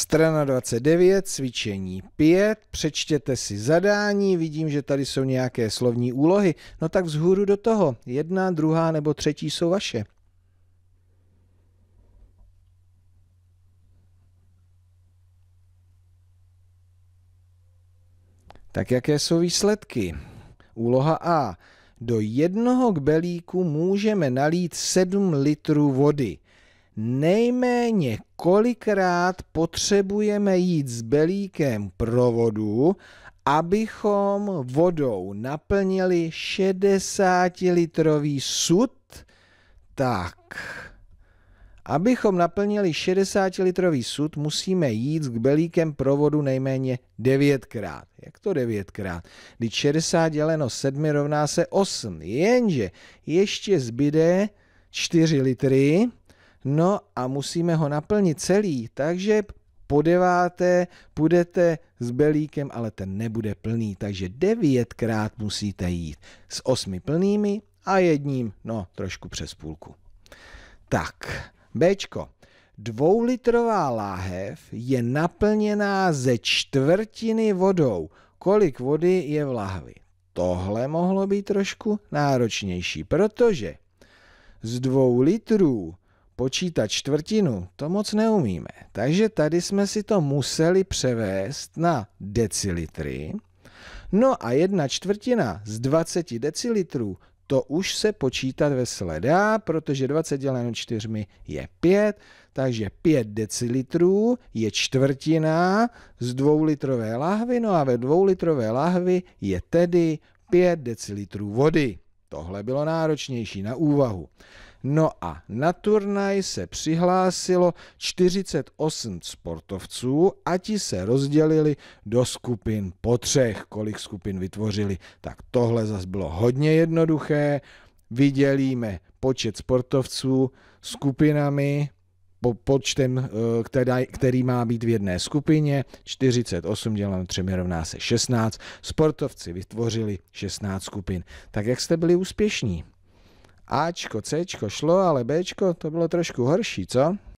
Strana 29, cvičení 5, přečtěte si zadání, vidím, že tady jsou nějaké slovní úlohy, no tak vzhůru do toho, jedna, druhá nebo třetí jsou vaše. Tak jaké jsou výsledky? Úloha A. Do jednoho kbelíku můžeme nalít 7 litrů vody nejméně kolikrát potřebujeme jít s belíkem provodu, abychom vodou naplnili 60-litrový sud, tak abychom naplnili 60-litrový sud, musíme jít k belíkem provodu nejméně 9krát. Jak to 9krát? Když 60 děleno 7 rovná se 8. Jenže ještě zbyde 4 litry, No a musíme ho naplnit celý, takže po deváté půjdete s belíkem, ale ten nebude plný, takže devětkrát musíte jít s osmi plnými a jedním, no trošku přes půlku. Tak, Bčko. Dvoulitrová láhev je naplněná ze čtvrtiny vodou. Kolik vody je v lahvi? Tohle mohlo být trošku náročnější, protože z dvou litrů počítat čtvrtinu, to moc neumíme. Takže tady jsme si to museli převést na decilitry. No a jedna čtvrtina z 20 decilitrů, to už se počítat vesele dá, protože 20 děleno 4 je 5, takže 5 decilitrů je čtvrtina z dvoulitrové lahvy, no a ve dvoulitrové lahvi je tedy 5 decilitrů vody. Tohle bylo náročnější na úvahu. No a na turnaj se přihlásilo 48 sportovců a ti se rozdělili do skupin po třech. Kolik skupin vytvořili, tak tohle zas bylo hodně jednoduché. Vydělíme počet sportovců skupinami po, počtem, eh, který, má být v jedné skupině, 48 dělám 3 rovná se 16. Sportovci vytvořili 16 skupin. Tak jak jste byli úspěšní? Ačko, Cčko šlo, ale Bčko to bylo trošku horší, co?